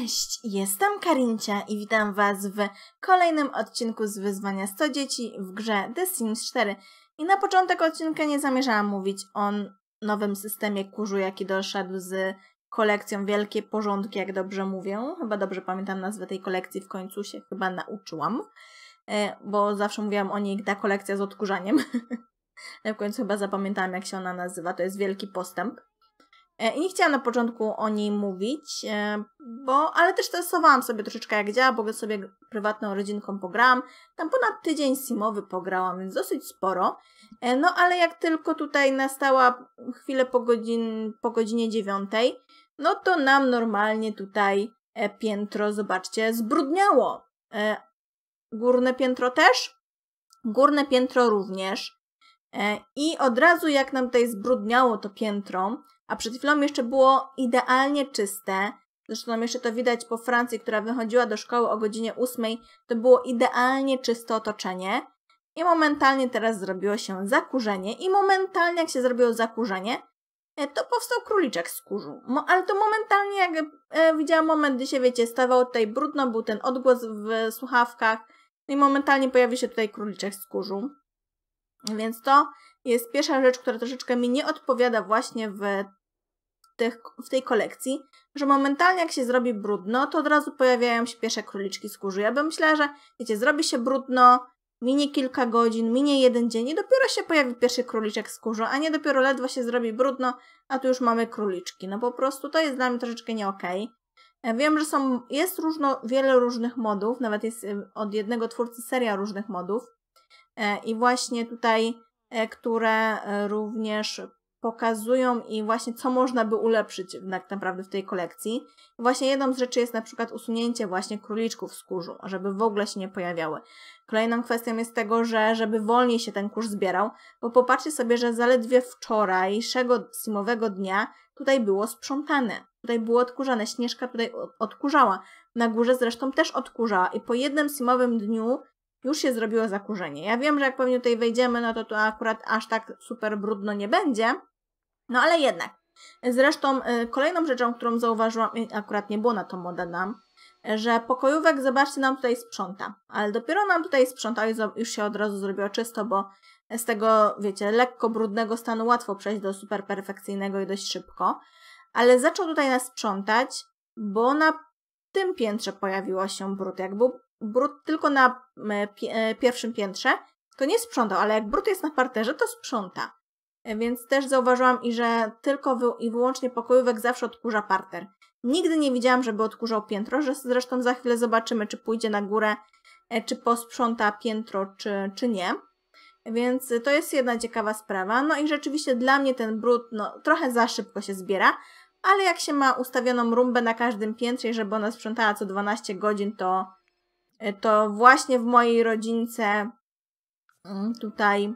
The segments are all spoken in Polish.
Cześć, jestem Karincia i witam Was w kolejnym odcinku z wyzwania 100 dzieci w grze The Sims 4. I na początek odcinka nie zamierzałam mówić o nowym systemie kurzu, jaki doszedł z kolekcją Wielkie Porządki, jak dobrze mówię. Chyba dobrze pamiętam nazwę tej kolekcji, w końcu się chyba nauczyłam, e, bo zawsze mówiłam o niej ta kolekcja z odkurzaniem. w końcu chyba zapamiętałam, jak się ona nazywa, to jest Wielki Postęp. E, I nie chciałam na początku o niej mówić, e, bo, ale też testowałam sobie troszeczkę jak działa, bo sobie prywatną rodzinką pograłam. Tam ponad tydzień simowy pograłam, więc dosyć sporo. E, no ale jak tylko tutaj nastała chwilę po, godzin, po godzinie dziewiątej, no to nam normalnie tutaj piętro, zobaczcie, zbrudniało. Górne piętro też, górne piętro również. I od razu jak nam tutaj zbrudniało to piętro, a przed chwilą jeszcze było idealnie czyste. Zresztą jeszcze to widać po Francji, która wychodziła do szkoły o godzinie 8, to było idealnie czyste otoczenie. I momentalnie teraz zrobiło się zakurzenie i momentalnie jak się zrobiło zakurzenie, e, to powstał króliczek z kurzu. Mo, ale to momentalnie, jak e, widziałam moment, gdy się, wiecie, stawał tutaj brudno, był ten odgłos w słuchawkach no i momentalnie pojawi się tutaj króliczek z kurzu. Więc to jest pierwsza rzecz, która troszeczkę mi nie odpowiada właśnie w tych, w tej kolekcji, że momentalnie jak się zrobi brudno, to od razu pojawiają się pierwsze króliczki z Ja bym myślała, że wiecie, zrobi się brudno, minie kilka godzin, minie jeden dzień i dopiero się pojawi pierwszy króliczek z a nie dopiero ledwo się zrobi brudno, a tu już mamy króliczki. No po prostu to jest dla mnie troszeczkę nie okej. Okay. E, wiem, że są, jest różno, wiele różnych modów, nawet jest y, od jednego twórcy seria różnych modów. E, I właśnie tutaj, e, które również pokazują i właśnie co można by ulepszyć tak naprawdę w tej kolekcji. Właśnie jedną z rzeczy jest na przykład usunięcie właśnie króliczków z kurzu, żeby w ogóle się nie pojawiały. Kolejną kwestią jest tego, że żeby wolniej się ten kurz zbierał, bo popatrzcie sobie, że zaledwie wczorajszego simowego dnia tutaj było sprzątane. Tutaj było odkurzane, Śnieżka tutaj odkurzała. Na górze zresztą też odkurzała i po jednym simowym dniu już się zrobiło zakurzenie. Ja wiem, że jak pewnie tutaj wejdziemy, no to to akurat aż tak super brudno nie będzie, no ale jednak. Zresztą e, kolejną rzeczą, którą zauważyłam, akurat nie było na to moda nam, e, że pokojówek, zobaczcie, nam tutaj sprząta. Ale dopiero nam tutaj sprząta i już się od razu zrobiło czysto, bo z tego, wiecie, lekko brudnego stanu łatwo przejść do super perfekcyjnego i dość szybko. Ale zaczął tutaj nas sprzątać, bo na tym piętrze pojawiła się brud. Jak był brud tylko na e, pierwszym piętrze, to nie sprzątał, ale jak brud jest na parterze, to sprząta. Więc też zauważyłam i że tylko wy- i wyłącznie pokojówek zawsze odkurza parter. Nigdy nie widziałam, żeby odkurzał piętro, że zresztą za chwilę zobaczymy, czy pójdzie na górę, e, czy posprząta piętro, czy, czy nie. Więc to jest jedna ciekawa sprawa. No i rzeczywiście dla mnie ten brud no, trochę za szybko się zbiera, ale jak się ma ustawioną rumbę na każdym piętrze, żeby ona sprzątała co 12 godzin, to, e, to właśnie w mojej rodzince mm, tutaj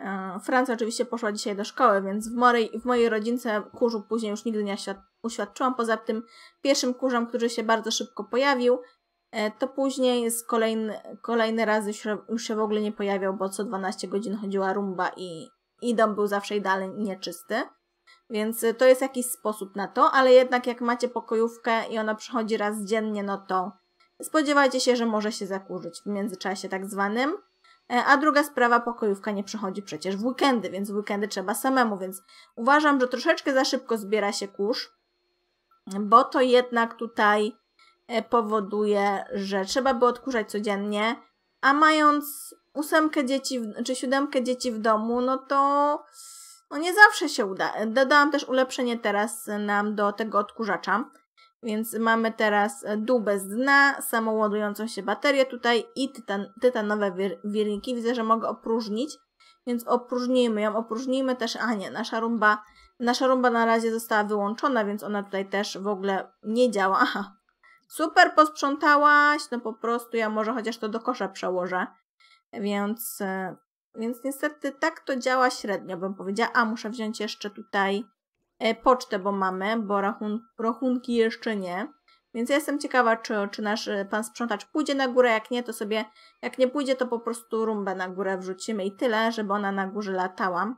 E, Francja oczywiście poszła dzisiaj do szkoły, więc w mojej, w mojej rodzince kurzu później już nigdy nie uświadczyłam. Poza tym pierwszym kurzem, który się bardzo szybko pojawił, e, to później z kolejny, kolejne razy już, już się w ogóle nie pojawiał, bo co 12 godzin chodziła rumba i, i dom był zawsze idealnie nieczysty. Więc e, to jest jakiś sposób na to, ale jednak jak macie pokojówkę i ona przychodzi raz dziennie, no to spodziewajcie się, że może się zakurzyć w międzyczasie tak zwanym. E, a druga sprawa, pokojówka nie przychodzi przecież w weekendy, więc w weekendy trzeba samemu, więc uważam, że troszeczkę za szybko zbiera się kurz, bo to jednak tutaj e, powoduje, że trzeba by odkurzać codziennie, a mając ósemkę dzieci czy siódemkę dzieci w domu, no to no nie zawsze się uda. E, dodałam też ulepszenie teraz nam do tego odkurzacza. Więc mamy teraz e, dubę z dna, samoładującą się baterię tutaj i tytan, tytanowe wir, wirniki. Widzę, że mogę opróżnić, więc opróżnijmy ją, opróżnijmy też, a nie, nasza rumba, nasza rumba na razie została wyłączona, więc ona tutaj też w ogóle nie działa. Aha, super posprzątałaś, no po prostu ja może chociaż to do kosza przełożę, więc, e, więc niestety tak to działa średnio, bym powiedziała. A, muszę wziąć jeszcze tutaj E, pocztę, bo mamy, bo rachun rachunki jeszcze nie. Więc ja jestem ciekawa, czy, czy nasz e, pan sprzątacz pójdzie na górę, jak nie, to sobie, jak nie pójdzie, to po prostu rumbę na górę wrzucimy i tyle, żeby ona na górze latała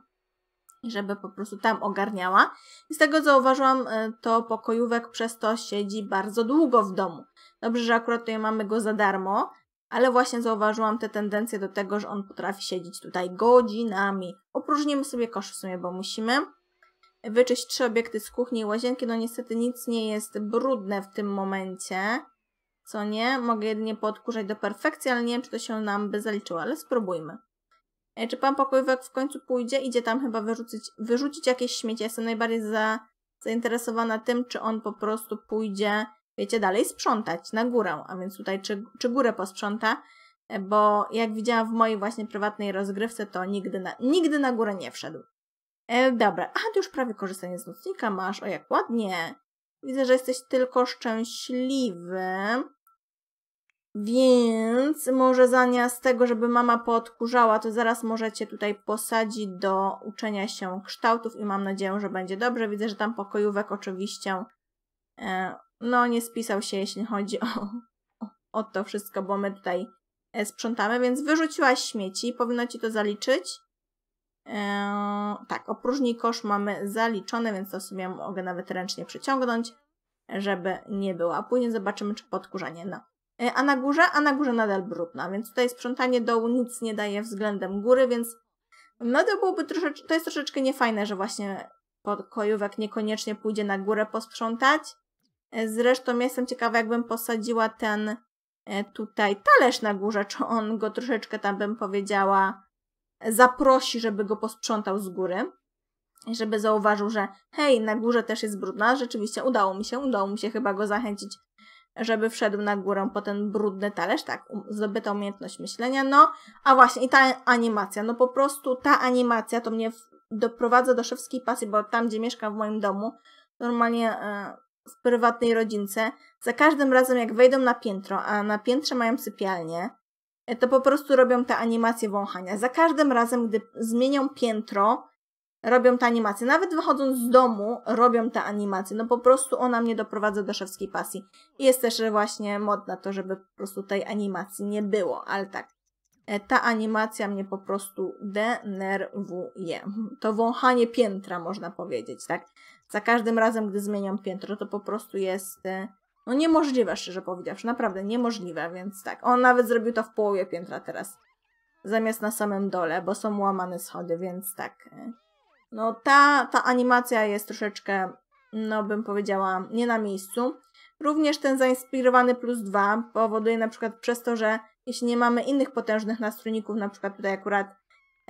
i żeby po prostu tam ogarniała. I z tego zauważyłam, e, to pokojówek przez to siedzi bardzo długo w domu. Dobrze, że akurat tutaj mamy go za darmo, ale właśnie zauważyłam tę tendencję do tego, że on potrafi siedzieć tutaj godzinami. Opróżnimy sobie kosz w sumie, bo musimy wyczyść trzy obiekty z kuchni i łazienki. No niestety nic nie jest brudne w tym momencie, co nie? Mogę jedynie podkurzać do perfekcji, ale nie wiem, czy to się nam by zaliczyło, ale spróbujmy. E, czy pan pokojówek w końcu pójdzie? Idzie tam chyba wyrzucić, wyrzucić jakieś śmieci. jestem najbardziej za, zainteresowana tym, czy on po prostu pójdzie, wiecie, dalej sprzątać na górę. A więc tutaj, czy, czy górę posprząta? E, bo jak widziałam w mojej właśnie prywatnej rozgrywce, to nigdy na, nigdy na górę nie wszedł. E, dobra, a już prawie korzystanie z nocnika masz. O, jak ładnie. Widzę, że jesteś tylko szczęśliwy. Więc może zamiast tego, żeby mama podkurzała, to zaraz możecie tutaj posadzić do uczenia się kształtów i mam nadzieję, że będzie dobrze. Widzę, że tam pokojówek oczywiście e, no nie spisał się, jeśli chodzi o, o, o to wszystko, bo my tutaj e, sprzątamy, więc wyrzuciłaś śmieci, powinno ci to zaliczyć. E, tak, opróżnij kosz mamy zaliczone, więc to sobie mogę nawet ręcznie przyciągnąć, żeby nie było. A później zobaczymy, czy podkurzenie. No. E, a na górze? A na górze nadal brudna, więc tutaj sprzątanie dołu nic nie daje względem góry, więc no to byłoby troszeczkę, to jest troszeczkę niefajne, że właśnie pokojówek niekoniecznie pójdzie na górę posprzątać. E, zresztą jestem ciekawa, jakbym posadziła ten tutaj talerz na górze, czy on go troszeczkę tam bym powiedziała zaprosi, żeby go posprzątał z góry, żeby zauważył, że hej, na górze też jest brudna. Rzeczywiście udało mi się, udało mi się chyba go zachęcić, żeby wszedł na górę po ten brudny talerz. Tak, um, zdobyta umiejętność myślenia. No, a właśnie i ta animacja. No po prostu ta animacja to mnie doprowadza do szewskiej pasji, bo tam, gdzie mieszkam w moim domu, normalnie e, w prywatnej rodzince, za każdym razem jak wejdą na piętro, a na piętrze mają sypialnię, to po prostu robią te animacje wąchania. Za każdym razem, gdy zmienią piętro, robią te animacje. Nawet wychodząc z domu, robią te animacje. No po prostu ona mnie doprowadza do szewskiej pasji. I jest też właśnie modna to, żeby po prostu tej animacji nie było, ale tak. E, ta animacja mnie po prostu denerwuje. To wąchanie piętra, można powiedzieć, tak? Za każdym razem, gdy zmieniam piętro, to po prostu jest e, no niemożliwe, szczerze powiedziawszy, naprawdę niemożliwe, więc tak. On nawet zrobił to w połowie piętra teraz. Zamiast na samym dole, bo są łamane schody, więc tak. E. No ta, ta animacja jest troszeczkę, no bym powiedziała, nie na miejscu. Również ten zainspirowany plus dwa powoduje na przykład przez to, że jeśli nie mamy innych potężnych nastrojników, na przykład tutaj akurat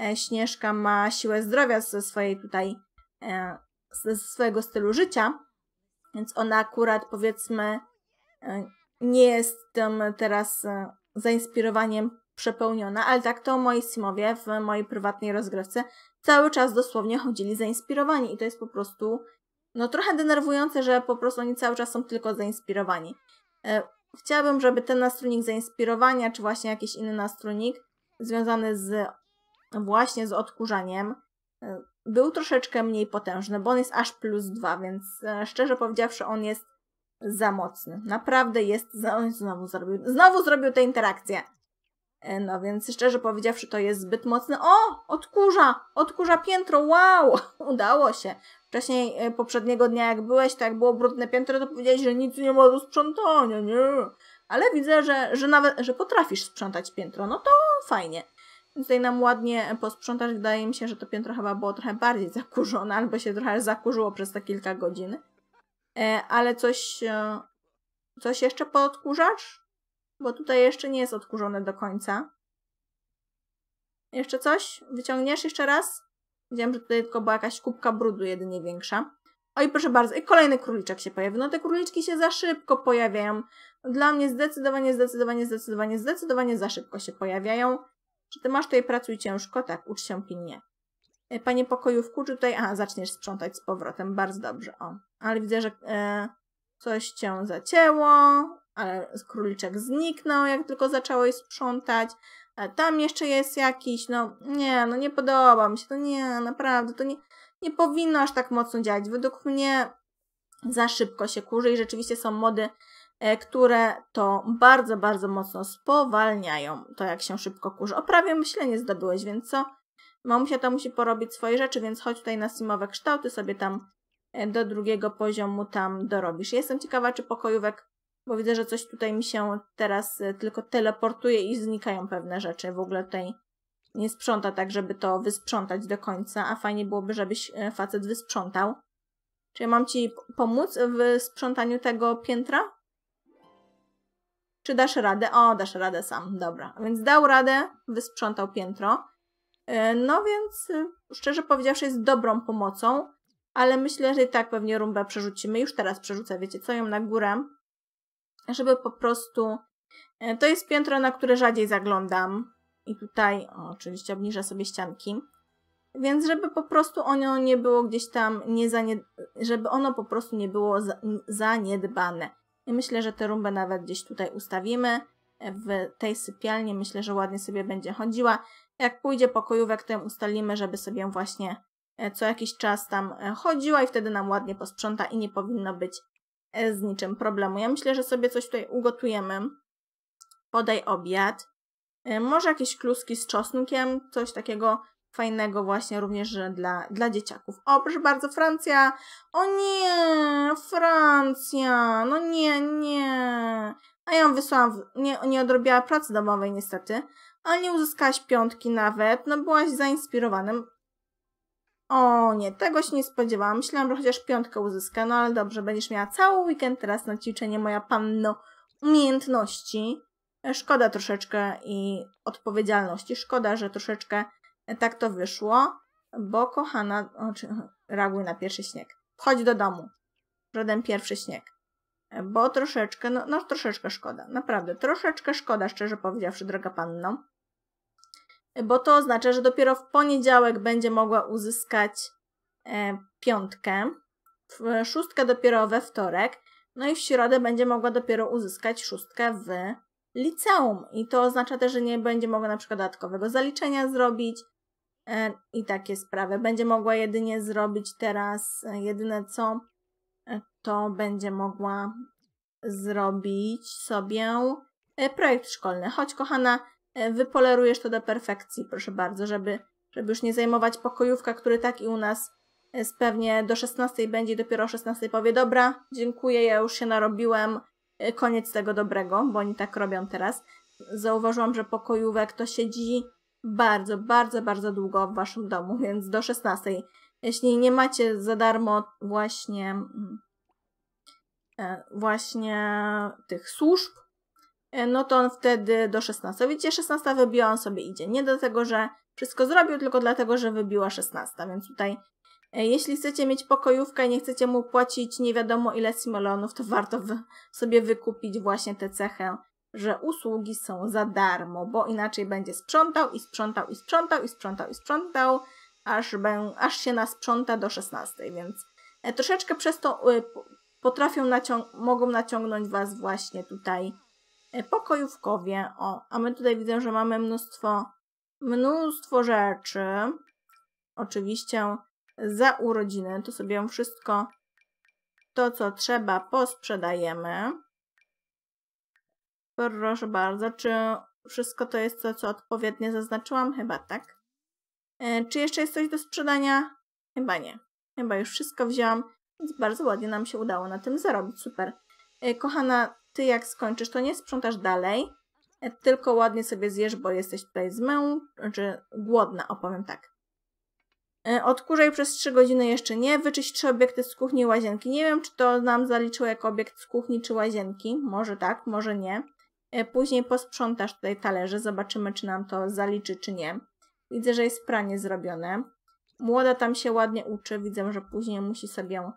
e, Śnieżka ma siłę zdrowia ze swojej tutaj, e, ze swojego stylu życia, więc ona akurat powiedzmy e, nie jest tym teraz e, zainspirowaniem przepełniona, ale tak to moi simowie w mojej prywatnej rozgrywce cały czas dosłownie chodzili zainspirowani i to jest po prostu no trochę denerwujące, że po prostu oni cały czas są tylko zainspirowani. E, chciałabym, żeby ten nastrójnik zainspirowania, czy właśnie jakiś inny nastrójnik związany z właśnie z odkurzaniem, był troszeczkę mniej potężny, bo on jest aż plus dwa, więc e, szczerze powiedziawszy, on jest za mocny. Naprawdę jest. Za... Znowu zrobił, znowu zrobił tę interakcję. E, no więc szczerze powiedziawszy, to jest zbyt mocne. O! Odkurza! Odkurza piętro! Wow! Udało się. Wcześniej, e, poprzedniego dnia, jak byłeś, tak było brudne piętro, to powiedziałeś, że nic nie ma do sprzątania, nie? Ale widzę, że, że nawet, że potrafisz sprzątać piętro. No to fajnie. Tutaj nam ładnie posprzątać. Wydaje mi się, że to piętro chyba było trochę bardziej zakurzone, albo się trochę zakurzyło przez te kilka godzin. E, ale coś... E, coś jeszcze podkurzasz? Bo tutaj jeszcze nie jest odkurzone do końca. Jeszcze coś? Wyciągniesz jeszcze raz? Widziałam, że tutaj tylko była jakaś kubka brudu jedynie większa. Oj, proszę bardzo, i kolejny króliczek się pojawił. No te króliczki się za szybko pojawiają. Dla mnie zdecydowanie, zdecydowanie, zdecydowanie, zdecydowanie za szybko się pojawiają. Czy ty masz tutaj pracuj ciężko? Tak, ucz się pilnie. E, panie pokojówku, czy tutaj... A, zaczniesz sprzątać z powrotem. Bardzo dobrze, o. Ale widzę, że e, coś cię zacięło, ale króliczek zniknął, jak tylko zacząłeś sprzątać. A e, tam jeszcze jest jakiś, no nie, no nie podoba mi się, to nie, naprawdę, to nie, nie powinno aż tak mocno działać. Według mnie za szybko się kurzy i rzeczywiście są mody E, które to bardzo, bardzo mocno spowalniają to, jak się szybko kurzy. O prawie myślenie zdobyłeś, więc co? Mamusia to musi porobić swoje rzeczy, więc chodź tutaj na simowe kształty, sobie tam e, do drugiego poziomu tam dorobisz. Jestem ciekawa, czy pokojówek, bo widzę, że coś tutaj mi się teraz e, tylko teleportuje i znikają pewne rzeczy. W ogóle tutaj nie sprząta tak, żeby to wysprzątać do końca, a fajnie byłoby, żebyś facet wysprzątał. Czy ja mam ci pomóc w sprzątaniu tego piętra? Czy dasz radę? O, dasz radę sam, dobra. Więc dał radę, wysprzątał piętro. E, no więc, e, szczerze powiedziawszy, jest dobrą pomocą, ale myślę, że i tak pewnie rumbę przerzucimy. Już teraz przerzucę, wiecie co, ją na górę, żeby po prostu... E, to jest piętro, na które rzadziej zaglądam. I tutaj o, oczywiście obniżę sobie ścianki. Więc żeby po prostu ono nie było gdzieś tam, nie zanied... żeby ono po prostu nie było zaniedbane. I myślę, że tę rumbę nawet gdzieś tutaj ustawimy. W tej sypialni myślę, że ładnie sobie będzie chodziła. Jak pójdzie pokojówek, to ją ustalimy, żeby sobie właśnie e, co jakiś czas tam e, chodziła i wtedy nam ładnie posprząta i nie powinno być e, z niczym problemu. Ja myślę, że sobie coś tutaj ugotujemy. Podaj obiad. Może jakieś kluski z czosnkiem, coś takiego fajnego właśnie również dla, dla dzieciaków. O, proszę bardzo, Francja! O nie! Francja! No nie, nie! A ja wysłałam, w... nie, nie odrobiła pracy domowej niestety, ale nie uzyskałaś piątki nawet, no byłaś zainspirowanym. O nie, tego się nie spodziewałam. Myślałam, że chociaż piątkę uzyska, no ale dobrze, będziesz miała cały weekend teraz na ćwiczenie, moja panno, umiejętności. Szkoda troszeczkę i odpowiedzialności. Szkoda, że troszeczkę tak to wyszło, bo kochana, oczy, reaguj na pierwszy śnieg. Chodź do domu. Żaden pierwszy śnieg. Bo troszeczkę, no, no troszeczkę szkoda. Naprawdę, troszeczkę szkoda, szczerze powiedziawszy, droga panno. Bo to oznacza, że dopiero w poniedziałek będzie mogła uzyskać e, piątkę, w, szóstkę dopiero we wtorek, no i w środę będzie mogła dopiero uzyskać szóstkę w liceum. I to oznacza też, że nie będzie mogła na przykład dodatkowego zaliczenia zrobić, E, i takie sprawy. Będzie mogła jedynie zrobić teraz, e, jedyne co, e, to będzie mogła zrobić sobie projekt szkolny. Chodź, kochana, wypolerujesz to do perfekcji, proszę bardzo, żeby, żeby już nie zajmować pokojówka, który tak i u nas pewnie do 16 będzie, dopiero o 16 powie, dobra, dziękuję, ja już się narobiłem, koniec tego dobrego, bo oni tak robią teraz. Zauważyłam, że pokojówek to siedzi bardzo, bardzo, bardzo długo w waszym domu, więc do 16. Jeśli nie macie za darmo właśnie mm, e, właśnie tych służb, e, no to on wtedy do 16. Widzicie, 16 wybiła, on sobie idzie. Nie dlatego, że wszystko zrobił, tylko dlatego, że wybiła 16, więc tutaj e, jeśli chcecie mieć pokojówkę i nie chcecie mu płacić nie wiadomo ile simolonów, to warto sobie wykupić właśnie tę cechę że usługi są za darmo, bo inaczej będzie sprzątał i sprzątał i sprzątał i sprzątał i sprzątał, aż, bę, aż się nasprząta do 16, więc e, troszeczkę przez to y, potrafią nacią- mogą naciągnąć Was właśnie tutaj e, pokojówkowie. O, a my tutaj widzę, że mamy mnóstwo, mnóstwo rzeczy. Oczywiście za urodziny to sobie wszystko to, co trzeba, posprzedajemy. Proszę bardzo, czy wszystko to jest to, co odpowiednio zaznaczyłam? Chyba tak. E, czy jeszcze jest coś do sprzedania? Chyba nie. Chyba już wszystko wziąłam, więc bardzo ładnie nam się udało na tym zarobić. Super. E, kochana, ty jak skończysz, to nie sprzątasz dalej, e, tylko ładnie sobie zjesz, bo jesteś tutaj zmę, czy znaczy głodna, opowiem tak. Odkurzaj przez 3 godziny jeszcze nie, wyczyść 3 obiekty z kuchni i łazienki. Nie wiem, czy to nam zaliczyło jako obiekt z kuchni czy łazienki. Może tak, może nie. E, później posprzątasz tutaj talerze, zobaczymy, czy nam to zaliczy, czy nie. Widzę, że jest pranie zrobione. Młoda tam się ładnie uczy, widzę, że później musi sobie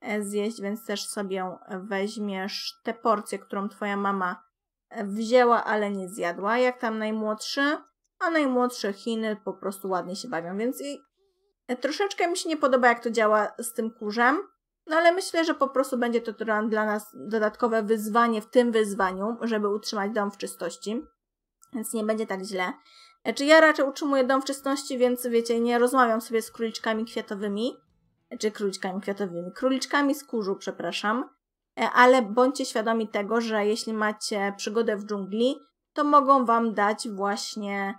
e, zjeść, więc też sobie weźmiesz tę porcję, którą twoja mama e, wzięła, ale nie zjadła. Jak tam najmłodszy? A najmłodsze Chiny po prostu ładnie się bawią, więc i troszeczkę mi się nie podoba, jak to działa z tym kurzem. No ale myślę, że po prostu będzie to dla nas dodatkowe wyzwanie w tym wyzwaniu, żeby utrzymać dom w czystości, więc nie będzie tak źle. E, czy ja raczej utrzymuję dom w czystości, więc wiecie, nie rozmawiam sobie z króliczkami kwiatowymi, czy króliczkami kwiatowymi, króliczkami z kurzu, przepraszam, e, ale bądźcie świadomi tego, że jeśli macie przygodę w dżungli, to mogą Wam dać właśnie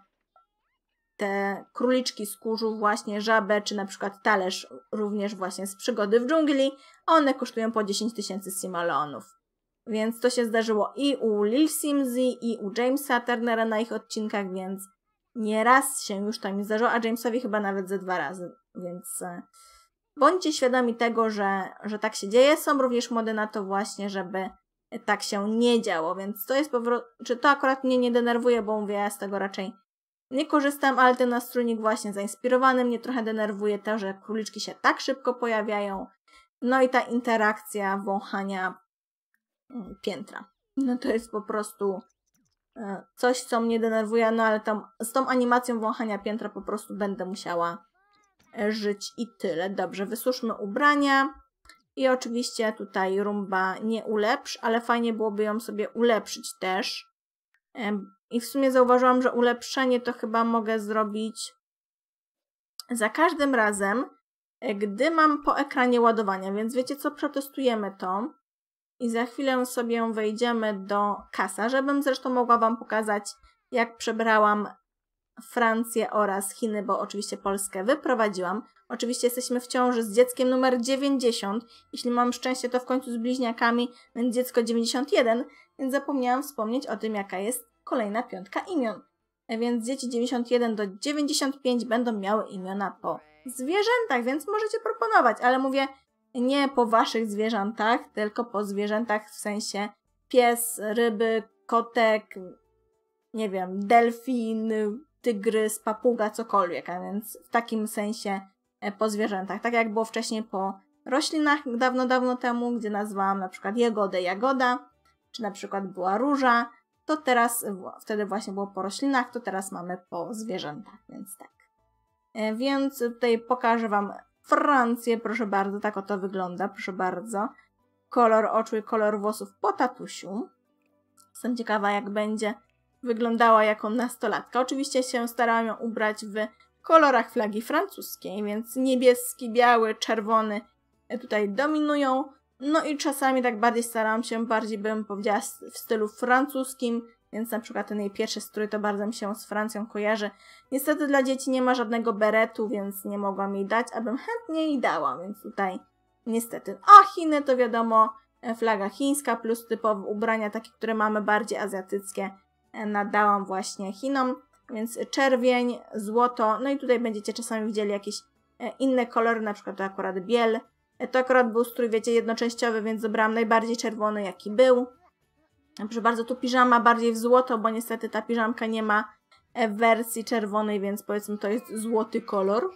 te króliczki z kurzu, właśnie żabę, czy na przykład talerz, również właśnie z przygody w dżungli, one kosztują po 10 tysięcy simaleonów. Więc to się zdarzyło i u Lil Simsy, i u Jamesa Turnera na ich odcinkach, więc nie raz się już to mi zdarzyło, a Jamesowi chyba nawet ze dwa razy, więc e, bądźcie świadomi tego, że, że tak się dzieje. Są również mody na to właśnie, żeby tak się nie działo, więc to jest powrót, czy to akurat mnie nie denerwuje, bo mówię, ja z tego raczej nie korzystam, ale ten nastrójnik właśnie zainspirowany mnie trochę denerwuje to, że króliczki się tak szybko pojawiają. No i ta interakcja wąchania mm, piętra. No to jest po prostu e, coś, co mnie denerwuje, no ale tam, z tą animacją wąchania piętra po prostu będę musiała e, żyć i tyle. Dobrze, wysuszmy ubrania. I oczywiście tutaj rumba nie ulepsz, ale fajnie byłoby ją sobie ulepszyć też. I w sumie zauważyłam, że ulepszenie to chyba mogę zrobić za każdym razem, e, gdy mam po ekranie ładowania. Więc wiecie co, przetestujemy to. I za chwilę sobie wejdziemy do kasa, żebym zresztą mogła Wam pokazać, jak przebrałam Francję oraz Chiny, bo oczywiście Polskę wyprowadziłam. Oczywiście jesteśmy w ciąży z dzieckiem numer 90. Jeśli mam szczęście, to w końcu z bliźniakami, będzie dziecko 91, więc zapomniałam wspomnieć o tym, jaka jest kolejna piątka imion. Więc dzieci 91 do 95 będą miały imiona po zwierzętach, więc możecie proponować, ale mówię nie po waszych zwierzętach, tylko po zwierzętach w sensie pies, ryby, kotek, nie wiem, delfin, tygrys, papuga, cokolwiek, a więc w takim sensie e, po zwierzętach. Tak jak było wcześniej po roślinach dawno, dawno temu, gdzie nazwałam na przykład jagodę jagoda, czy na przykład była róża, to teraz, wtedy właśnie było po roślinach, to teraz mamy po zwierzętach, więc tak. E, więc tutaj pokażę Wam Francję, proszę bardzo, tak oto wygląda, proszę bardzo. Kolor oczu i kolor włosów po tatusiu. Jestem ciekawa, jak będzie wyglądała jako nastolatka. Oczywiście się starałam ją ubrać w kolorach flagi francuskiej, więc niebieski, biały, czerwony tutaj dominują. No i czasami tak bardziej starałam się, bardziej bym powiedziała w stylu francuskim, więc na przykład ten jej pierwszy strój to bardzo mi się z Francją kojarzy. Niestety dla dzieci nie ma żadnego beretu, więc nie mogłam jej dać, abym chętnie jej dała, więc tutaj niestety. A Chiny to wiadomo, e, flaga chińska plus typowe ubrania takie, które mamy bardziej azjatyckie e, nadałam właśnie Chinom, więc czerwień, złoto, no i tutaj będziecie czasami widzieli jakieś e, inne kolory, na przykład to akurat biel, to akurat był strój, wiecie, jednoczęściowy, więc zebrałam najbardziej czerwony, jaki był. Proszę bardzo, tu piżama bardziej w złoto, bo niestety ta piżamka nie ma e, wersji czerwonej, więc powiedzmy to jest złoty kolor.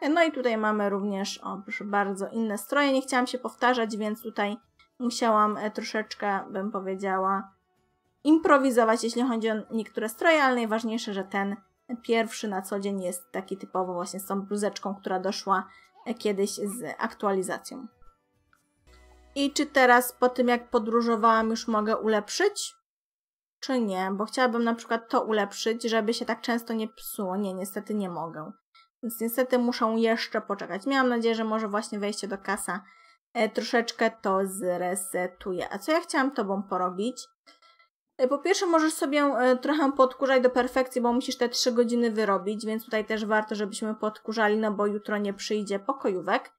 E, no i tutaj mamy również, o proszę bardzo, inne stroje. Nie chciałam się powtarzać, więc tutaj musiałam e, troszeczkę, bym powiedziała, improwizować, jeśli chodzi o niektóre stroje, ale najważniejsze, że ten pierwszy na co dzień jest taki typowo właśnie z tą bluzeczką, która doszła kiedyś z aktualizacją. I czy teraz po tym jak podróżowałam już mogę ulepszyć? Czy nie? Bo chciałabym na przykład to ulepszyć, żeby się tak często nie psuło. Nie, niestety nie mogę. Więc niestety muszę jeszcze poczekać. Miałam nadzieję, że może właśnie wejście do kasa e, troszeczkę to zresetuje. A co ja chciałam Tobą porobić? E, po pierwsze, możesz sobie e, trochę podkurzać do perfekcji, bo musisz te 3 godziny wyrobić, więc tutaj też warto, żebyśmy podkurzali, no bo jutro nie przyjdzie pokojówek.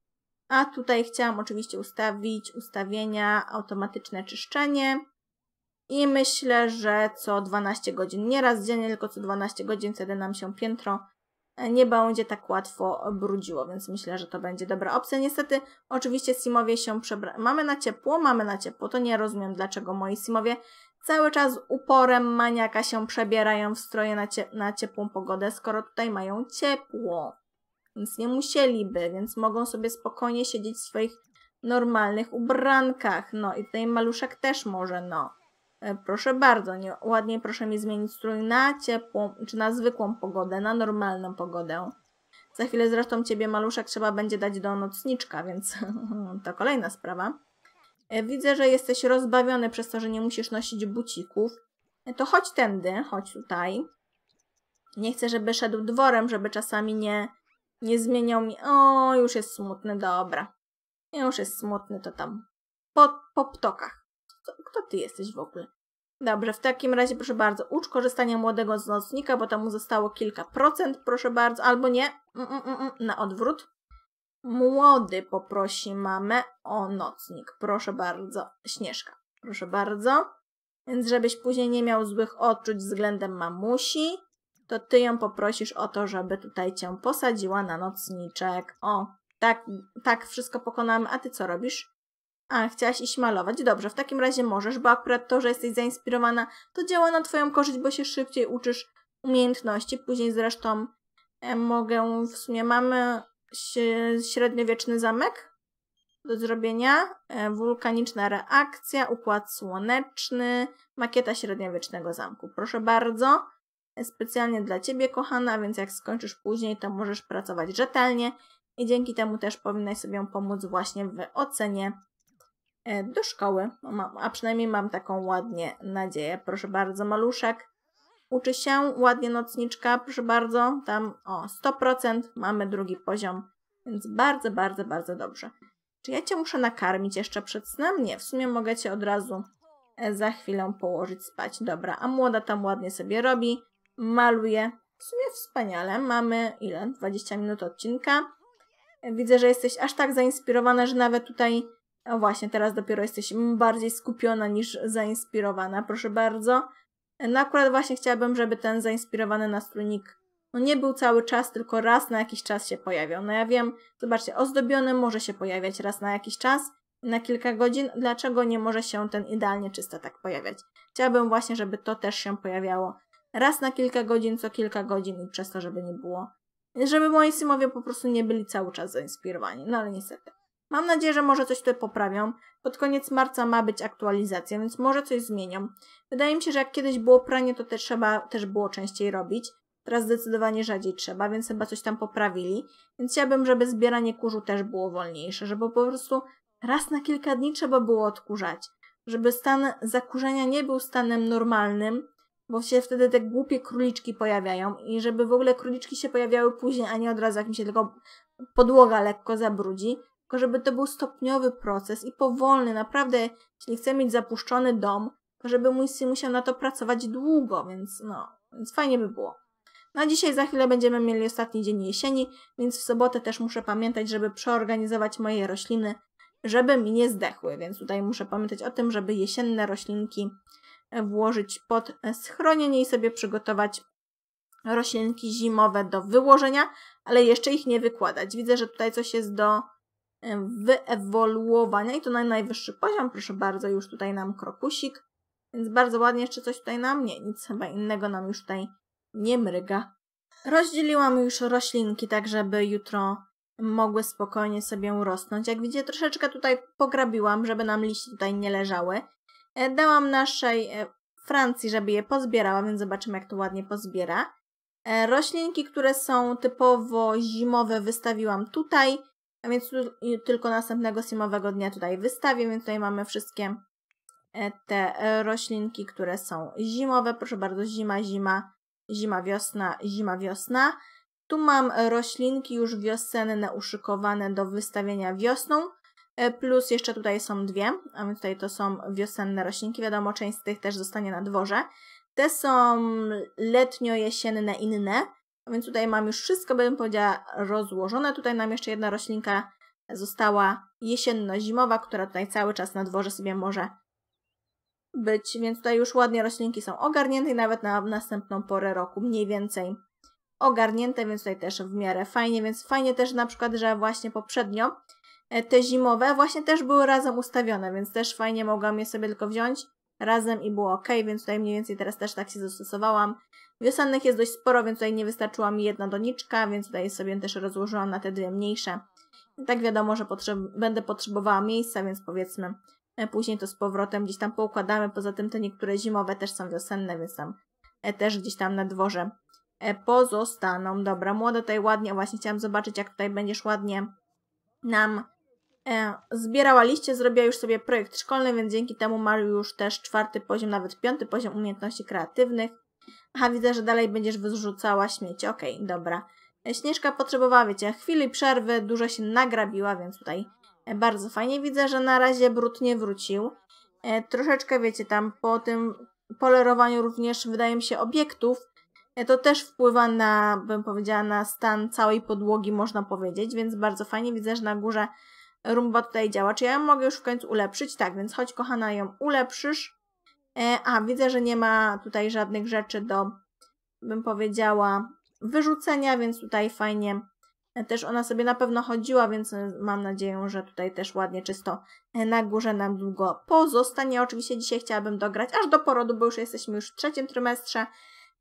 A tutaj chciałam oczywiście ustawić ustawienia, automatyczne czyszczenie. I myślę, że co 12 godzin, nie raz dziennie, tylko co 12 godzin, wtedy nam się piętro e, nie będzie tak łatwo brudziło, więc myślę, że to będzie dobra opcja. Niestety, oczywiście simowie się przebrali. Mamy na ciepło, mamy na ciepło. To nie rozumiem, dlaczego moi simowie cały czas uporem maniaka się przebierają w stroje na, cie na ciepłą pogodę, skoro tutaj mają ciepło. Więc nie musieliby, więc mogą sobie spokojnie siedzieć w swoich normalnych ubrankach. No i tutaj maluszek też może, no. E, proszę bardzo, nie, ładnie proszę mi zmienić strój na ciepłą, czy na zwykłą pogodę, na normalną pogodę. Za chwilę zresztą ciebie maluszek trzeba będzie dać do nocniczka, więc to kolejna sprawa. E, widzę, że jesteś rozbawiony przez to, że nie musisz nosić bucików. E, to chodź tędy, chodź tutaj. Nie chcę, żeby szedł dworem, żeby czasami nie, nie zmieniał mi. O, już jest smutny, dobra. Już jest smutny, to tam. Po, po ptokach. Kto, kto ty jesteś w ogóle? Dobrze, w takim razie proszę bardzo, ucz korzystania młodego z nocnika, bo tam mu zostało kilka procent, proszę bardzo, albo nie, mm, mm, mm, mm na odwrót. Młody poprosi mamę o nocnik. Proszę bardzo, Śnieżka. Proszę bardzo. Więc żebyś później nie miał złych odczuć względem mamusi, to ty ją poprosisz o to, żeby tutaj cię posadziła na nocniczek. O, tak, tak, wszystko pokonamy. A ty co robisz? A, chciałaś iść malować. Dobrze, w takim razie możesz, bo akurat to, że jesteś zainspirowana, to działa na twoją korzyść, bo się szybciej uczysz umiejętności. Później zresztą e, mogę, w sumie mamy średniowieczny zamek do zrobienia, e, wulkaniczna reakcja, układ słoneczny, makieta średniowiecznego zamku. Proszę bardzo, e, specjalnie dla Ciebie, kochana, więc jak skończysz później, to możesz pracować rzetelnie i dzięki temu też powinnaś sobie pomóc właśnie w ocenie e, do szkoły, a przynajmniej mam taką ładnie nadzieję. Proszę bardzo, maluszek uczy się, ładnie nocniczka, proszę bardzo, tam o 100% mamy drugi poziom, więc bardzo, bardzo, bardzo dobrze. Czy ja Cię muszę nakarmić jeszcze przed snem? Nie, w sumie mogę Cię od razu e, za chwilę położyć spać. Dobra, a młoda tam ładnie sobie robi, maluje. W sumie wspaniale, mamy ile? 20 minut odcinka. Widzę, że jesteś aż tak zainspirowana, że nawet tutaj, o właśnie, teraz dopiero jesteś bardziej skupiona niż zainspirowana, proszę bardzo. No akurat właśnie chciałabym, żeby ten zainspirowany nastrójnik no nie był cały czas, tylko raz na jakiś czas się pojawiał. No ja wiem, zobaczcie, ozdobiony może się pojawiać raz na jakiś czas, na kilka godzin. Dlaczego nie może się ten idealnie czysta tak pojawiać? Chciałabym właśnie, żeby to też się pojawiało raz na kilka godzin, co kilka godzin i przez to, żeby nie było. Żeby moi synowie po prostu nie byli cały czas zainspirowani, no ale niestety. Mam nadzieję, że może coś tutaj poprawią. Pod koniec marca ma być aktualizacja, więc może coś zmienią. Wydaje mi się, że jak kiedyś było pranie, to też trzeba też było częściej robić. Teraz zdecydowanie rzadziej trzeba, więc chyba coś tam poprawili. Więc chciałabym, żeby zbieranie kurzu też było wolniejsze, żeby po prostu raz na kilka dni trzeba było odkurzać. Żeby stan zakurzenia nie był stanem normalnym, bo się wtedy te głupie króliczki pojawiają i żeby w ogóle króliczki się pojawiały później, a nie od razu jak mi się tylko podłoga lekko zabrudzi, tylko żeby to był stopniowy proces i powolny, naprawdę, jeśli chcę mieć zapuszczony dom, to żeby mój syn musiał na to pracować długo, więc no, więc fajnie by było. Na no dzisiaj za chwilę będziemy mieli ostatni dzień jesieni, więc w sobotę też muszę pamiętać, żeby przeorganizować moje rośliny, żeby mi nie zdechły, więc tutaj muszę pamiętać o tym, żeby jesienne roślinki e, włożyć pod e, schronienie i sobie przygotować roślinki zimowe do wyłożenia, ale jeszcze ich nie wykładać. Widzę, że tutaj coś jest do wyewoluowania i to na najwyższy poziom. Proszę bardzo, już tutaj nam krokusik. Więc bardzo ładnie jeszcze coś tutaj nam nie, nic chyba innego nam już tutaj nie mryga. Rozdzieliłam już roślinki tak, żeby jutro mogły spokojnie sobie urosnąć. Jak widzicie, troszeczkę tutaj pograbiłam, żeby nam liście tutaj nie leżały. E, dałam naszej e, Francji, żeby je pozbierała, więc zobaczymy, jak to ładnie pozbiera. E, roślinki, które są typowo zimowe, wystawiłam tutaj. A więc tu, tylko następnego simowego dnia tutaj wystawię, więc tutaj mamy wszystkie e, te e, roślinki, które są zimowe. Proszę bardzo, zima, zima, zima, wiosna, zima, wiosna. Tu mam roślinki już wiosenne, uszykowane do wystawienia wiosną, e, plus jeszcze tutaj są dwie, a więc tutaj to są wiosenne roślinki. Wiadomo, część z tych też zostanie na dworze. Te są letnio-jesienne, inne, a więc tutaj mam już wszystko, bym powiedziała, rozłożone. Tutaj nam jeszcze jedna roślinka została jesienno-zimowa, która tutaj cały czas na dworze sobie może być, więc tutaj już ładnie roślinki są ogarnięte i nawet na następną porę roku mniej więcej ogarnięte, więc tutaj też w miarę fajnie, więc fajnie też na przykład, że właśnie poprzednio e, te zimowe właśnie też były razem ustawione, więc też fajnie mogłam je sobie tylko wziąć razem i było ok, więc tutaj mniej więcej teraz też tak się zastosowałam. Wiosennych jest dość sporo, więc tutaj nie wystarczyła mi jedna doniczka, więc tutaj sobie też rozłożyłam na te dwie mniejsze. I tak wiadomo, że będę potrzebowała miejsca, więc powiedzmy e, później to z powrotem gdzieś tam poukładamy. Poza tym te niektóre zimowe też są wiosenne, więc tam e, też gdzieś tam na dworze e, pozostaną. Dobra, młoda tutaj ładnie, właśnie chciałam zobaczyć jak tutaj będziesz ładnie nam E, zbierała liście, zrobiła już sobie projekt szkolny, więc dzięki temu ma już też czwarty poziom, nawet piąty poziom umiejętności kreatywnych. Aha, widzę, że dalej będziesz wyrzucała śmieci. Okej, okay, dobra. E, Śnieżka potrzebowała, wiecie, chwili przerwy, dużo się nagrabiła, więc tutaj e, bardzo fajnie. Widzę, że na razie brud nie wrócił. Troszeczkę, wiecie, tam po tym polerowaniu również, wydaje mi się, obiektów, to też wpływa na, bym powiedziała, na stan całej podłogi, można powiedzieć, więc bardzo fajnie. Widzę, że na górze rumba tutaj działa. Czy ja ją mogę już w końcu ulepszyć? Tak, więc chodź kochana ją ulepszysz. E, a, widzę, że nie ma tutaj żadnych rzeczy do, bym powiedziała, wyrzucenia, więc tutaj fajnie e, też ona sobie na pewno chodziła, więc e, mam nadzieję, że tutaj też ładnie, czysto e, na górze nam długo pozostanie. Oczywiście dzisiaj chciałabym dograć aż do porodu, bo już jesteśmy już w trzecim trymestrze,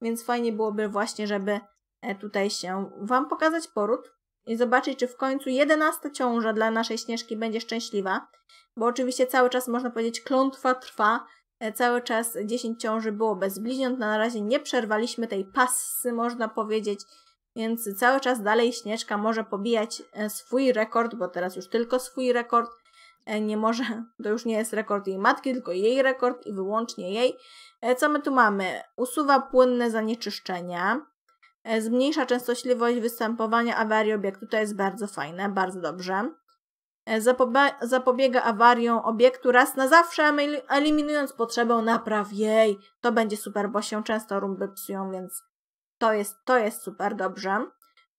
więc fajnie byłoby właśnie, żeby tutaj się Wam pokazać poród i zobaczyć, czy w końcu jedenasta ciąża dla naszej Śnieżki będzie szczęśliwa, bo oczywiście cały czas można powiedzieć klątwa trwa, e, cały czas 10 ciąży było bez bliźniąt, na razie nie przerwaliśmy tej pasy można powiedzieć, więc cały czas dalej Śnieżka może pobijać e, swój rekord, bo teraz już tylko swój rekord, e, nie może, to już nie jest rekord jej matki, tylko jej rekord i wyłącznie jej. Co my tu mamy? Usuwa płynne zanieczyszczenia, E, zmniejsza częstotliwość występowania awarii obiektu. To jest bardzo fajne, bardzo dobrze. E, Zapobie zapobiega awariom obiektu raz na zawsze, eliminując potrzebę napraw. Jej, to będzie super, bo się często rumby psują, więc to jest, to jest super dobrze.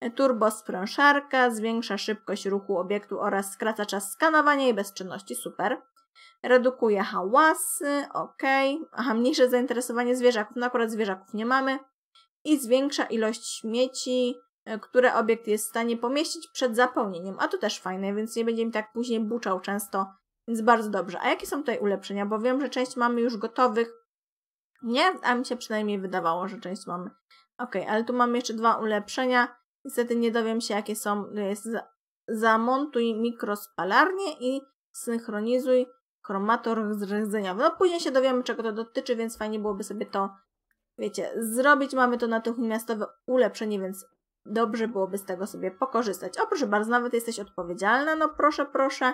E, turbo sprężarka zwiększa szybkość ruchu obiektu oraz skraca czas skanowania i bezczynności. Super. Redukuje hałasy, ok. Aha, mniejsze zainteresowanie zwierzaków. No akurat zwierzaków nie mamy i zwiększa ilość śmieci, e, które obiekt jest w stanie pomieścić przed zapełnieniem. A to też fajne, więc nie będzie mi tak później buczał często, więc bardzo dobrze. A jakie są tutaj ulepszenia? Bo wiem, że część mamy już gotowych. Nie, a mi się przynajmniej wydawało, że część mamy. Ok, ale tu mamy jeszcze dwa ulepszenia. Niestety nie dowiem się, jakie są. Jest zamontuj mikrospalarnię i synchronizuj z rdzeniowy. No później się dowiemy, czego to dotyczy, więc fajnie byłoby sobie to wiecie, zrobić. Mamy to natychmiastowe ulepszenie, więc dobrze byłoby z tego sobie pokorzystać. O proszę bardzo, nawet jesteś odpowiedzialna, no proszę, proszę.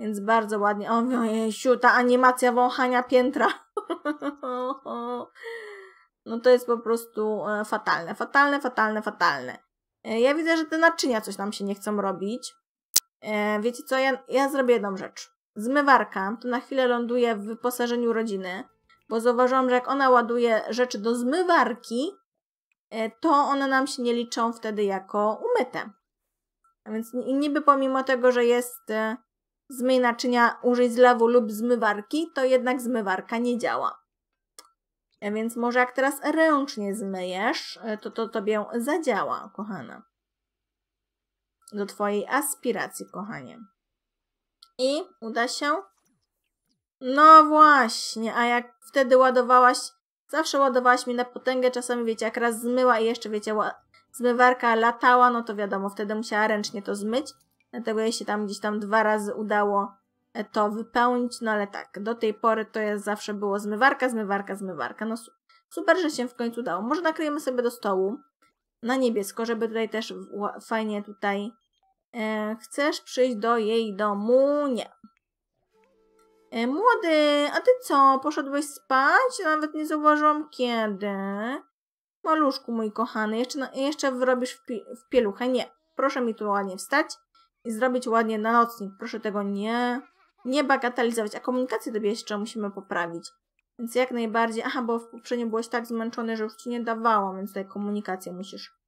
Więc bardzo ładnie. O, jejsiu, ta animacja wąchania piętra. no to jest po prostu e, fatalne, fatalne, fatalne, fatalne. E, ja widzę, że te naczynia coś nam się nie chcą robić. E, wiecie co, ja, ja zrobię jedną rzecz. Zmywarka to na chwilę ląduje w wyposażeniu rodziny bo zauważyłam, że jak ona ładuje rzeczy do zmywarki, e, to one nam się nie liczą wtedy jako umyte. A więc niby pomimo tego, że jest e, zmyj naczynia użyj zlewu lub zmywarki, to jednak zmywarka nie działa. A więc może jak teraz ręcznie zmyjesz, e, to to tobie zadziała, kochana. Do twojej aspiracji, kochanie. I uda się no właśnie, a jak wtedy ładowałaś, zawsze ładowałaś mi na potęgę, czasami wiecie, jak raz zmyła i jeszcze wiecie, zmywarka latała, no to wiadomo, wtedy musiała ręcznie to zmyć, dlatego jej się tam gdzieś tam dwa razy udało e, to wypełnić, no ale tak, do tej pory to jest zawsze było zmywarka, zmywarka, zmywarka, no super, że się w końcu udało. Może nakryjemy sobie do stołu na niebiesko, żeby tutaj też fajnie tutaj... E, chcesz przyjść do jej domu? Nie. E, młody, a ty co? Poszedłeś spać? Nawet nie zauważyłam kiedy. Maluszku mój kochany, jeszcze, no, jeszcze wyrobisz w, pi w pieluchę? Nie. Proszę mi tu ładnie wstać i zrobić ładnie na nocnik. Proszę tego nie, nie bagatelizować. A komunikację tobie jeszcze musimy poprawić. Więc jak najbardziej... Aha, bo w poprzednio byłeś tak zmęczony, że już ci nie dawałam, więc tutaj komunikację musisz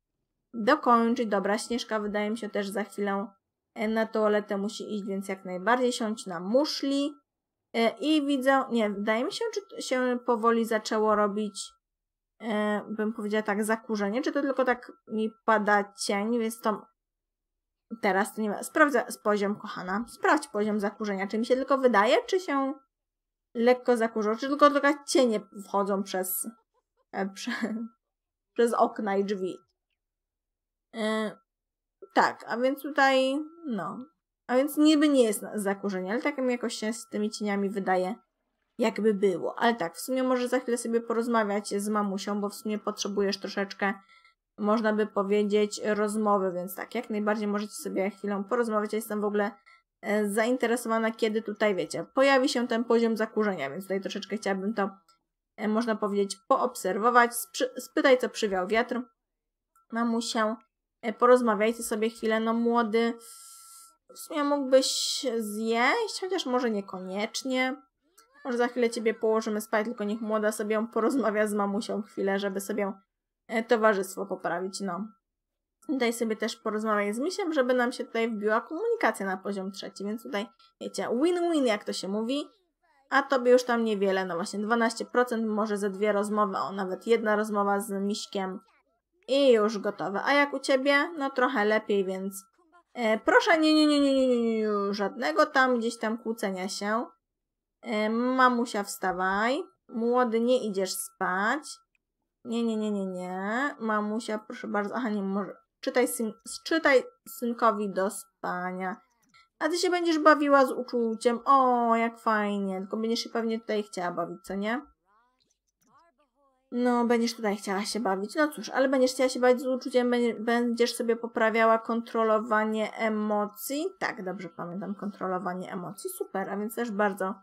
dokończyć. Dobra, Śnieżka wydaje mi się też za chwilę e, na toaletę musi iść, więc jak najbardziej siądź na muszli. E, I widzę, nie, wydaje mi się, czy się powoli zaczęło robić, e, bym powiedziała tak, zakurzenie, czy to tylko tak mi pada cień, więc to teraz to nie ma. Sprawdź poziom, kochana, sprawdź poziom zakurzenia, czy mi się tylko wydaje, czy się lekko zakurzyło, czy tylko tylko cienie wchodzą przez, e, prze, przez okna i drzwi. tak, a więc tutaj, no, a więc niby nie jest zakurzenie, ale tak mi jakoś się z tymi cieniami wydaje, jakby było. Ale tak, w sumie może za chwilę sobie porozmawiać z mamusią, bo w sumie potrzebujesz troszeczkę, można by powiedzieć, rozmowy, więc tak, jak najbardziej możecie sobie chwilę porozmawiać. Ja jestem w ogóle e, zainteresowana, kiedy tutaj, wiecie, pojawi się ten poziom zakurzenia, więc tutaj troszeczkę chciałabym to, e, można powiedzieć, poobserwować. Spytaj, co przywiał wiatr. mamusią. E, porozmawiajcie sobie chwilę, no młody w sumie mógłbyś zjeść, chociaż może niekoniecznie. Może za chwilę ciebie położymy spać, tylko niech młoda sobie porozmawia z mamusią chwilę, żeby sobie e, towarzystwo poprawić, no. daj sobie też porozmawiaj z misiem, żeby nam się tutaj wbiła komunikacja na poziom trzeci, więc tutaj, wiecie, win-win, jak to się mówi. A tobie już tam niewiele, no właśnie 12%, może ze dwie rozmowy, o nawet jedna rozmowa z miśkiem i już gotowe. A jak u ciebie? No trochę lepiej, więc E, proszę, nie, nie, nie, nie, nie, nie, nie, żadnego tam gdzieś tam kłócenia się. E, mamusia, wstawaj. Młody, nie idziesz spać. Nie, nie, nie, nie, nie. Mamusia, proszę bardzo. Aha, nie może. Czytaj, syn, czytaj synkowi do spania. A ty się będziesz bawiła z uczuciem. O, jak fajnie. Tylko będziesz się pewnie tutaj chciała bawić, co nie? no będziesz tutaj chciała się bawić, no cóż, ale będziesz chciała się bawić z uczuciem, będziesz sobie poprawiała kontrolowanie emocji. Tak, dobrze pamiętam, kontrolowanie emocji, super, a więc też bardzo,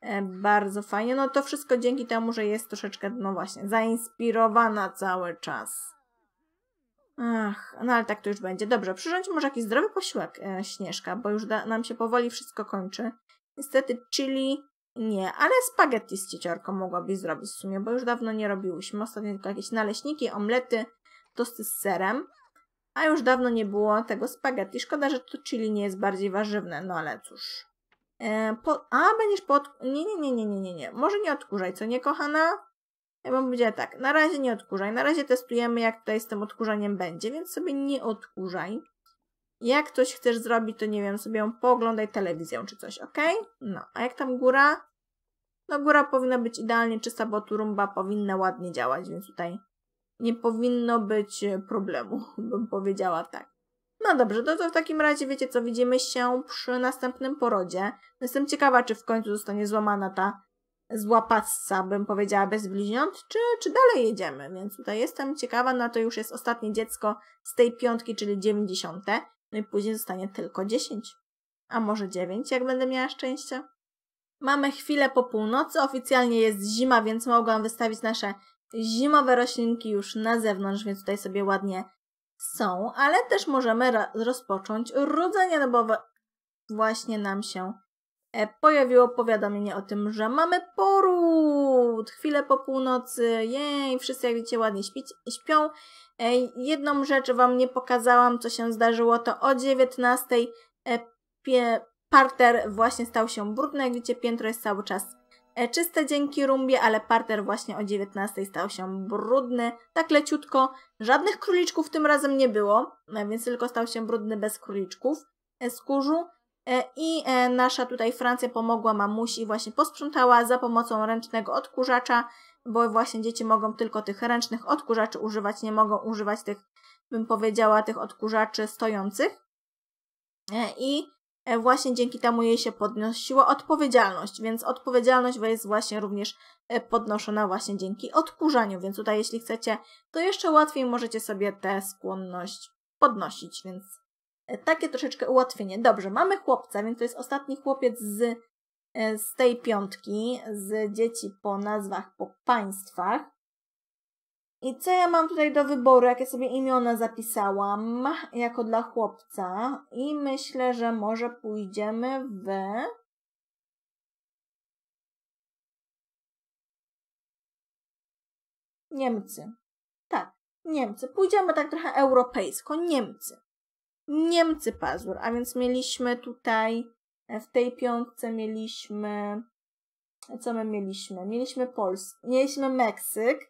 e, bardzo fajnie. No to wszystko dzięki temu, że jest troszeczkę, no właśnie, zainspirowana cały czas. Ach, no ale tak to już będzie. Dobrze, przyrządź może jakiś zdrowy posiłek, e, Śnieżka, bo już nam się powoli wszystko kończy. Niestety chili nie, ale spaghetti z cieciorką mogłabyś zrobić w sumie, bo już dawno nie robiłyśmy. Ostatnio tylko jakieś naleśniki, omlety, tosty z serem. A już dawno nie było tego spaghetti. Szkoda, że to chili nie jest bardziej warzywne, no ale cóż. E, po, a, będziesz pod... Nie, nie, nie, nie, nie, nie, nie. Może nie odkurzaj, co nie, kochana? Ja bym powiedziała tak, na razie nie odkurzaj. Na razie testujemy, jak tutaj z tym odkurzaniem będzie, więc sobie nie odkurzaj. Jak coś chcesz zrobić, to nie wiem, sobie pooglądaj telewizję czy coś, ok? No, a jak tam góra? No góra powinna być idealnie czysta, bo tu rumba powinna ładnie działać, więc tutaj nie powinno być e, problemu, bym powiedziała tak. No dobrze, to, no to w takim razie wiecie co, widzimy się przy następnym porodzie. Jestem ciekawa, czy w końcu zostanie złamana ta złapacca, bym powiedziała, bez bliźniąt, czy, czy dalej jedziemy. Więc tutaj jestem ciekawa, no to już jest ostatnie dziecko z tej piątki, czyli dziewięćdziesiąte. No i później zostanie tylko 10, a może 9, jak będę miała szczęście. Mamy chwilę po północy, oficjalnie jest zima, więc mogłam wystawić nasze zimowe roślinki już na zewnątrz, więc tutaj sobie ładnie są, ale też możemy rozpocząć rudzenie, no bo właśnie nam się E, pojawiło powiadomienie o tym, że mamy poród, chwilę po północy, jej, wszyscy jak widzicie ładnie śpić, śpią. E, jedną rzecz Wam nie pokazałam, co się zdarzyło, to o 19 e, parter właśnie stał się brudny, jak widzicie piętro jest cały czas czyste dzięki rumbie, ale parter właśnie o 19 stał się brudny, tak leciutko, żadnych króliczków tym razem nie było, więc tylko stał się brudny bez króliczków z kurzu. E, I e, nasza tutaj Francja pomogła mamusi, właśnie posprzątała za pomocą ręcznego odkurzacza, bo właśnie dzieci mogą tylko tych ręcznych odkurzaczy używać, nie mogą używać tych, bym powiedziała, tych odkurzaczy stojących. E, I właśnie dzięki temu jej się podnosiła odpowiedzialność, więc odpowiedzialność jest właśnie również podnoszona właśnie dzięki odkurzaniu, więc tutaj jeśli chcecie, to jeszcze łatwiej możecie sobie tę skłonność podnosić, więc E, takie troszeczkę ułatwienie. Dobrze, mamy chłopca, więc to jest ostatni chłopiec z, e, z tej piątki, z dzieci po nazwach, po państwach. I co ja mam tutaj do wyboru? Jakie sobie imiona zapisałam jako dla chłopca? I myślę, że może pójdziemy w. Niemcy. Tak, Niemcy. Pójdziemy tak trochę europejsko. Niemcy. Niemcy pazur, a więc mieliśmy tutaj, e, w tej piątce mieliśmy, e, co my mieliśmy? Mieliśmy Polskę, mieliśmy Meksyk,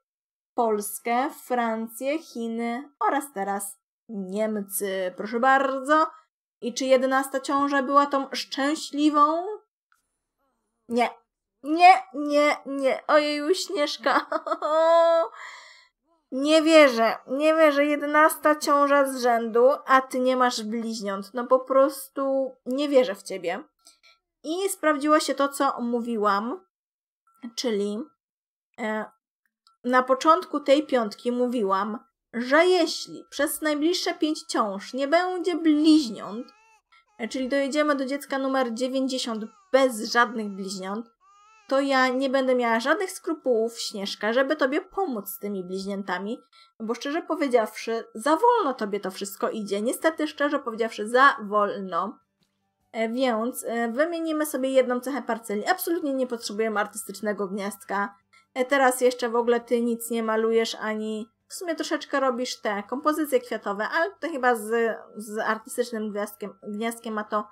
Polskę, Francję, Chiny oraz teraz Niemcy. Proszę bardzo. I czy jedenasta ciąża była tą szczęśliwą? Nie. Nie, nie, nie. Ojej, śnieżka. Nie wierzę, nie wierzę, jedenasta ciąża z rzędu, a ty nie masz bliźniąt. No po prostu nie wierzę w ciebie. I sprawdziło się to, co mówiłam, czyli e, na początku tej piątki mówiłam, że jeśli przez najbliższe pięć ciąż nie będzie bliźniąt, e, czyli dojedziemy do dziecka numer 90 bez żadnych bliźniąt, to ja nie będę miała żadnych skrupułów, Śnieżka, żeby tobie pomóc z tymi bliźniętami, bo szczerze powiedziawszy, za wolno tobie to wszystko idzie. Niestety, szczerze powiedziawszy, za wolno. E, więc e, wymienimy sobie jedną cechę parceli. Absolutnie nie potrzebujemy artystycznego gniazdka. E, teraz jeszcze w ogóle ty nic nie malujesz, ani w sumie troszeczkę robisz te kompozycje kwiatowe, ale to chyba z, z artystycznym gwiazdkiem, gniazdkiem ma to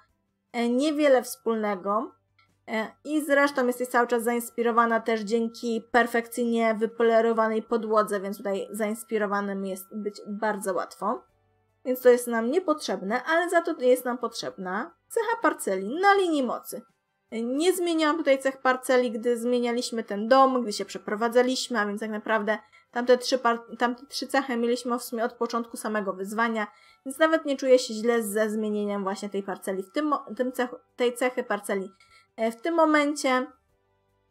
niewiele wspólnego. E, I zresztą jesteś cały czas zainspirowana też dzięki perfekcyjnie wypolerowanej podłodze, więc tutaj zainspirowanym jest być bardzo łatwo. Więc to jest nam niepotrzebne, ale za to jest nam potrzebna cecha parceli na linii mocy. E, nie zmieniłam tutaj cech parceli, gdy zmienialiśmy ten dom, gdy się przeprowadzaliśmy, a więc tak naprawdę tamte trzy, tamte trzy cechy mieliśmy w sumie od początku samego wyzwania, więc nawet nie czuję się źle ze zmienieniem właśnie tej parceli, w tym, tym cech tej cechy parceli E, w tym momencie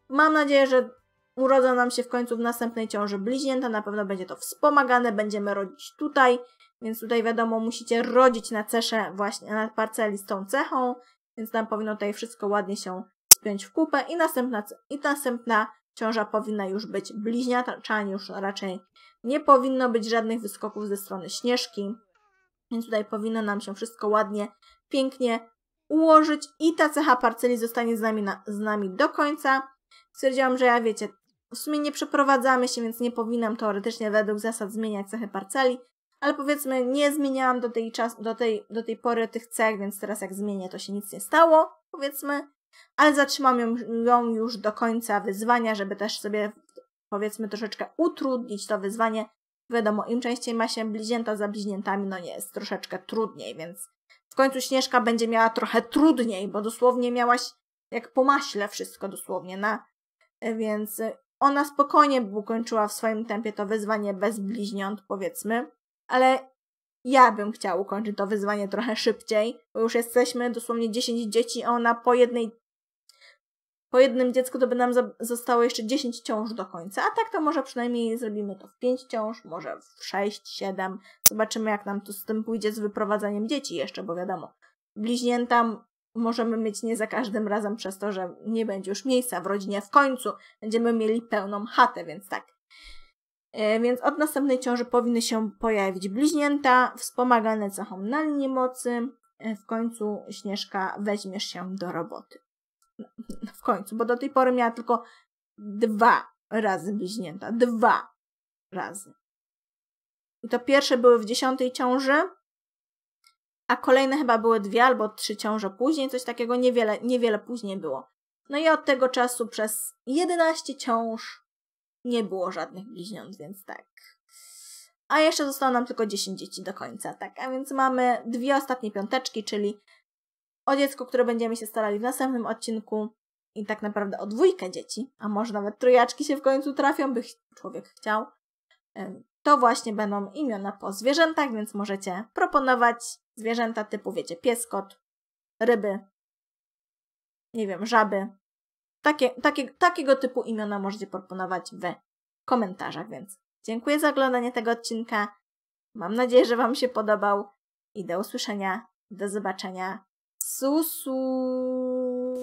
mam nadzieję, że urodzą nam się w końcu w następnej ciąży bliźnięta, na pewno będzie to wspomagane, będziemy rodzić tutaj, więc tutaj wiadomo, musicie rodzić na cesze właśnie, na parceli z tą cechą, więc nam powinno tutaj wszystko ładnie się spiąć w kupę i następna, i następna ciąża powinna już być bliźniacza, już raczej nie powinno być żadnych wyskoków ze strony Śnieżki, więc tutaj powinno nam się wszystko ładnie, pięknie ułożyć i ta cecha parceli zostanie z nami, na, z nami do końca. Stwierdziłam, że ja wiecie, w sumie nie przeprowadzamy się, więc nie powinnam teoretycznie według zasad zmieniać cechy parceli, ale powiedzmy nie zmieniałam do tej, czas, do tej, do tej pory tych cech, więc teraz jak zmienię to się nic nie stało, powiedzmy, ale zatrzymam ją, ją już do końca wyzwania, żeby też sobie powiedzmy troszeczkę utrudnić to wyzwanie. Wiadomo, im częściej ma się bliźnięta za bliźniętami, no nie jest troszeczkę trudniej, więc końcu Śnieżka będzie miała trochę trudniej, bo dosłownie miałaś jak po maśle wszystko dosłownie, na... więc ona spokojnie ukończyła w swoim tempie to wyzwanie bez bliźniąt, powiedzmy, ale ja bym chciała ukończyć to wyzwanie trochę szybciej, bo już jesteśmy dosłownie 10 dzieci, a ona po jednej po jednym dziecku to by nam zostało jeszcze 10 ciąż do końca, a tak to może przynajmniej zrobimy to w 5 ciąż, może w 6, 7. Zobaczymy, jak nam to z tym pójdzie z wyprowadzaniem dzieci jeszcze, bo wiadomo, bliźnięta możemy mieć nie za każdym razem przez to, że nie będzie już miejsca w rodzinie. W końcu będziemy mieli pełną chatę, więc tak. E, więc od następnej ciąży powinny się pojawić bliźnięta, wspomagane cechą na linii mocy. E, w końcu, Śnieżka, weźmiesz się do roboty w końcu, bo do tej pory miała tylko dwa razy bliźnięta. Dwa razy. I to pierwsze były w dziesiątej ciąży, a kolejne chyba były dwie albo trzy ciąże później, coś takiego niewiele, niewiele później było. No i od tego czasu przez 11 ciąż nie było żadnych bliźniąt, więc tak. A jeszcze zostało nam tylko 10 dzieci do końca, tak? A więc mamy dwie ostatnie piąteczki, czyli o dziecko, które będziemy się starali w następnym odcinku i tak naprawdę o dwójkę dzieci, a może nawet trojaczki się w końcu trafią, by człowiek chciał, to właśnie będą imiona po zwierzętach, więc możecie proponować zwierzęta typu, wiecie, pies, kot, ryby, nie wiem, żaby. Takie, takie, takiego typu imiona możecie proponować w komentarzach, więc dziękuję za oglądanie tego odcinka. Mam nadzieję, że Wam się podobał i do usłyszenia, do zobaczenia 叔叔